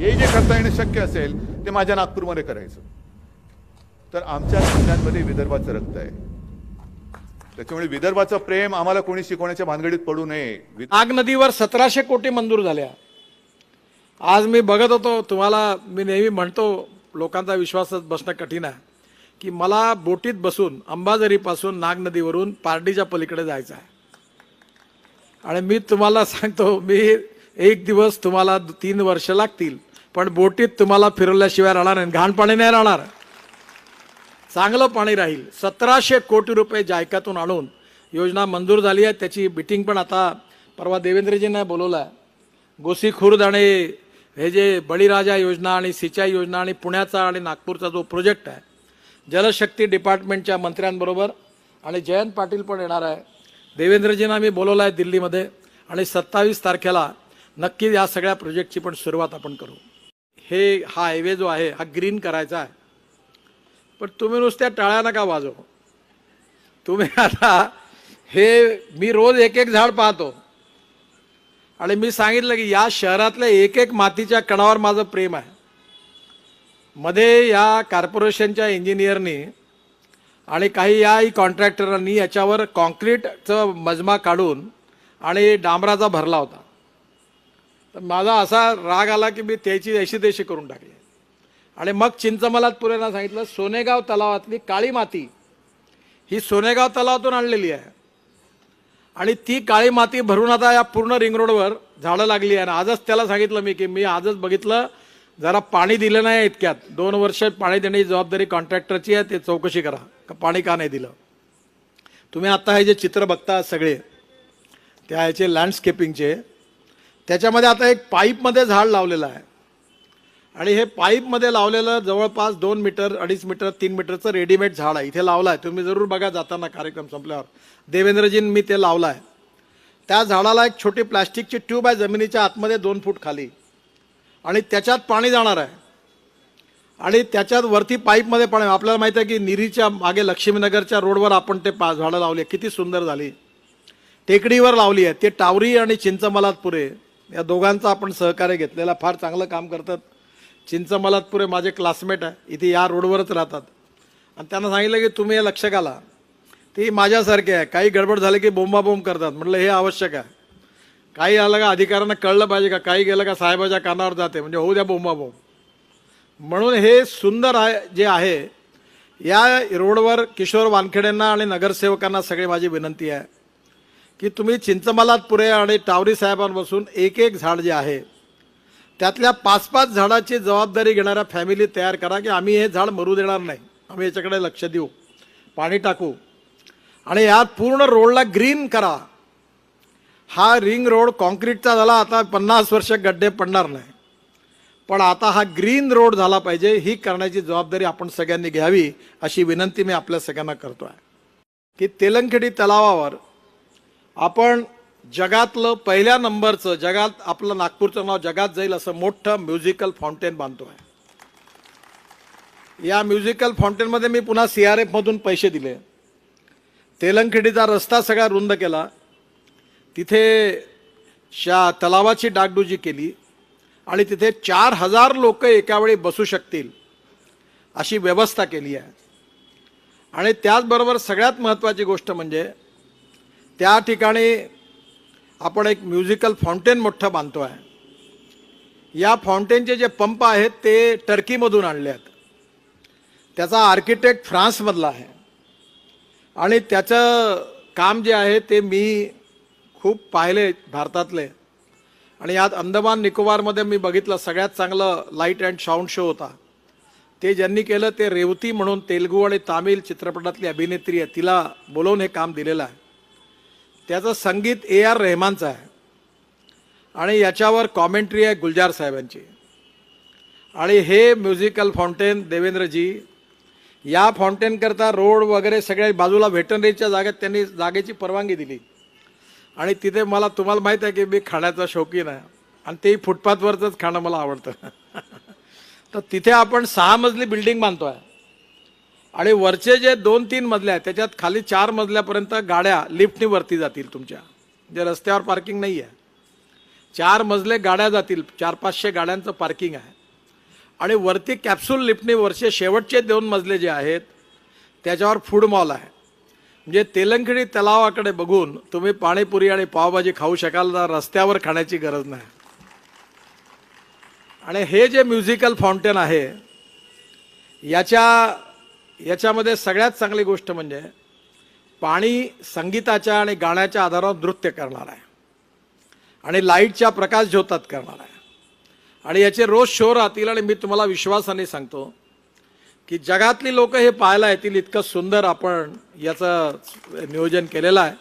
हे जे करता येणं शक्य असेल ते माझ्या नागपूरमध्ये करायचं तर आमच्या जिल्ह्यांमध्ये विदर्भाचं रक्त आहे त्याच्यामुळे विदर्भाचं प्रेम आम्हाला कोणी शिकवण्याच्या भानगडीत पडू नये नाग नदीवर सतराशे कोटी मंजूर झाल्या आज मी बघत होतो तुम्हाला मी नेहमी म्हणतो लोकांचा विश्वास बसणं कठीण आहे की मला बोटीत बसून अंबाझरीपासून नाग नदीवरून पारडीच्या पलीकडे जायचं आहे आणि मी तुम्हाला सांगतो मी एक दिवस तुम्हाला तीन वर्ष लागतील पण बोटीत तुम्हाला फिरवल्याशिवाय राहणार नाही घाण पाणी नाही राहणार चांगलं पाणी राहील सतराशे कोटी रुपये जायकातून आणून योजना मंजूर झाली आहे त्याची बिटिंग पण आता परवा देवेंद्रजींना बोलवलं आहे गोसी खुर्द आणि हे जे बळीराजा योजना आणि सिंचाई योजना आणि पुण्याचा आणि नागपूरचा जो प्रोजेक्ट आहे जलशक्ती डिपार्टमेंटच्या मंत्र्यांबरोबर आणि जयंत पाटील पण येणार आहे देवेंद्रजींना मी बोलवलं आहे दिल्लीमध्ये आणि सत्तावीस तारखेला नक्की या सगळ्या प्रोजेक्टची पण सुरुवात आपण करू हे हा हायवे जो आहे हा ग्रीन करायचा आहे पण तुम्ही नुसत्या टाळ्या नका वाजव तुम्ही आता हे मी रोज एक एक झाड पाहतो आणि मी सांगितलं की या शहरातल्या एक एक मातीच्या कणावर माझं प्रेम आहे मध्ये या कॉर्पोरेशनच्या इंजिनियरनी आणि काही याही कॉन्ट्रॅक्टरांनी याच्यावर कॉन्क्रीटचं मजमा काढून आणि डांबराचा भरला होता तर माझा असा राग आला की मी त्याची अशी देशी करून टाकली आणि मग चिंचमलात पुरेना सांगितलं सोनेगाव तलावातली काळी माती ही सोनेगाव तलावातून आणलेली आहे आणि ती काळी माती भरून आता या पूर्ण रिंगरोडवर झाडं लागली आहे आणि आजच त्याला सांगितलं मी की मी आजच बघितलं जरा पाणी दिलं नाही इतक्यात दोन वर्ष पाणी देण्याची जबाबदारी कॉन्ट्रॅक्टरची आहे ते चौकशी करा का पाणी का नाही दिलं तुम्ही आता हे जे चित्र बघता सगळे त्या ह्याचे लँडस्केपिंगचे त्याच्यामध्ये आता एक पाईपमध्ये झाड लावलेलं आहे आणि हे पाईपमध्ये लावलेलं जवळपास दोन मीटर अडीच मीटर तीन मीटरचं रेडीमेड झाड आहे इथे लावलं आहे तुम्ही जरूर बघा जाताना कार्यक्रम संपल्यावर देवेंद्रजींनी ते लावलं आहे त्या झाडाला एक छोटी प्लॅस्टिकची ट्यूब आहे जमिनीच्या आतमध्ये दोन फूट खाली आणि त्याच्यात पाणी जाणार आहे आणि त्याच्यात वरती पाईपमध्ये पाणी आपल्याला माहिती आहे की निरीच्या मागे लक्ष्मीनगरच्या रोडवर आपण ते पा झाडं लावली किती सुंदर झाली टेकडीवर लावली आहे ते टावरी आणि चिंचमलात पुरे या दोघांचं आपण सहकार्य घेतलेला फार चांगलं काम करतात चिंचमलातपुरे माझे क्लासमेट आहे इथे या रोडवरच राहतात आणि त्यांना सांगितलं की तुम्ही हे लक्ष घाला ती माझ्यासारखे आहे काही गडबड झाली की बोंबाबोंब करतात म्हटलं हे आवश्यक आहे काही आलं का अधिकाऱ्यांना कळलं पाहिजे का काही गेलं का साहेबाच्या कानावर जाते म्हणजे होऊ द्या बोंबाबोंब म्हणून हे सुंदर आहे जे आहे या रोडवर किशोर वानखेड्यांना आणि नगरसेवकांना सगळी माझी विनंती आहे की तुम्ही पुरे आणि टावरी साहेबांपासून एक एक झाड जे आहे त्यातल्या पाच पाच झाडाची जबाबदारी घेणाऱ्या फॅमिली तयार करा की आम्ही हे झाड मरू देणार नाही आम्ही याच्याकडे लक्ष देऊ पाणी टाकू आणि यात पूर्ण रोडला ग्रीन करा हा रिंग रोड कॉन्क्रीटचा झाला आता पन्नास वर्ष गड्डे पडणार नाही पण आता हा ग्रीन रोड झाला पाहिजे ही करण्याची जबाबदारी आपण सगळ्यांनी घ्यावी अशी विनंती मी आपल्या सगळ्यांना करतो आहे की तेलंगखेडी तलावावर आपण जगातलं पहिल्या नंबरचं जगात आपलं नागपूरचं नाव जगात जाईल असं मोठं म्युझिकल फाउंटेन बांधतो आहे या म्युझिकल फाउंटेनमध्ये मी पुन्हा सी आर एफमधून पैसे दिले तेलंगखेडीचा रस्ता सगळा रुंद केला तिथे शा तलावाची डागडुजी केली आणि तिथे चार हजार लोक एकावेळी बसू शकतील अशी व्यवस्था केली आहे आणि त्याचबरोबर सगळ्यात महत्त्वाची गोष्ट म्हणजे त्या ठिकाणी आपण एक म्युझिकल फाउंटेन मोठं बांधतो आहे या फाउंटेनचे जे पंप आहेत ते टर्कीमधून आणले आहेत त्याचा आर्किटेक्ट फ्रान्समधला आहे आणि त्याचं काम जे आहे ते मी खूप पाहिले भारतातले आणि यात अंदमान निकोबारमध्ये मी बघितलं सगळ्यात चांगलं लाईट अँड साऊंड शो होता ते ज्यांनी केलं ते रेवती म्हणून तेलगू आणि तामिळ चित्रपटातली अभिनेत्री आहे तिला बोलवून हे काम दिलेलं आहे त्याचं संगीत ए आर रेहमानचं आहे आणि याच्यावर कॉमेंट्री आहे गुलजार साहेबांची आणि हे म्युझिकल फाउंटेन देवेंद्रजी या फाउंटेनकरता रोड वगैरे सगळ्या बाजूला व्हेटनरीच्या जागेत त्यांनी जागेची परवानगी दिली आणि तिथे मला तुम्हाला माहीत आहे की मी खाण्याचा शौकीन आहे आणि तेही फुटपाथवरच खाणं मला आवडतं तर तिथे आपण सहा मजली बिल्डिंग बांधतो आहे आणि वरचे जे दोन तीन मजले आहेत त्याच्यात खाली चार मजल्यापर्यंत गाड्या लिफ्टनी वरती जातील तुमच्या जे रस्त्यावर पार्किंग नाही आहे चार मजले गाड्या जातील चार पाचशे गाड्यांचं पार्किंग आहे आणि वरती कॅप्सूल लिफ्टने वरचे शेवटचे दोन मजले जे आहेत त्याच्यावर फूड मॉल आहे म्हणजे तेलंगणी तलावाकडे बघून तुम्ही पाणीपुरी आणि पावभाजी खाऊ शकाल तर रस्त्यावर खाण्याची गरज नाही आणि हे जे म्युझिकल फाउंटेन आहे याच्या याच्यामध्ये सगळ्यात चांगली गोष्ट म्हणजे पाणी संगीताच्या आणि गाण्याच्या आधारावर नृत्य करणार आहे आणि लाईटच्या प्रकाश ज्योतात करणार आहे आणि याचे रोज शो राहतील आणि मी तुम्हाला विश्वासाने सांगतो की जगातली लोक हे पाहायला येतील इतकं सुंदर आपण याचं नियोजन केलेलं आहे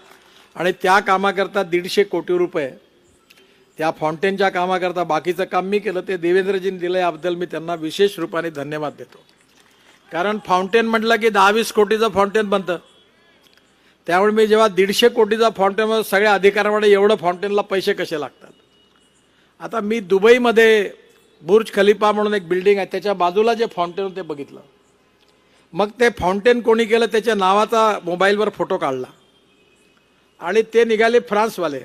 आणि त्या कामाकरता दीडशे कोटी रुपये त्या फाउंटेनच्या कामाकरता बाकीचं काम मी केलं ते देवेंद्रजींनी दिलं याबद्दल मी त्यांना विशेष रूपाने धन्यवाद देतो कारण फाउंटेन म्हटलं की दहा वीस कोटीचं फाउंटेन बनतं त्यामुळे मी जेव्हा दीडशे कोटीचा फाउंटेन सगळ्या अधिकाऱ्यांमध्ये एवढं फाउंटेनला पैसे कसे लागतात आता मी दुबईमध्ये बुर्ज खलिफा म्हणून एक बिल्डिंग आहे त्याच्या बाजूला जे फाउंटेन होते बघितलं मग ते फाउंटेन कोणी केलं त्याच्या नावाचा मोबाईलवर फोटो काढला आणि ते निघाले फ्रान्सवाले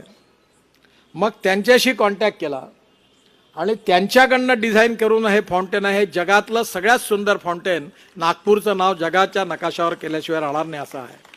मग त्यांच्याशी कॉन्टॅक्ट केला आणि त्यांच्याकडनं डिझाईन करून हे फाउंटेन आहे जगातलं सगळ्यात सुंदर फाउंटेन नागपूरचं नाव जगाच्या नकाशावर केल्याशिवाय राहणार नाही असं आहे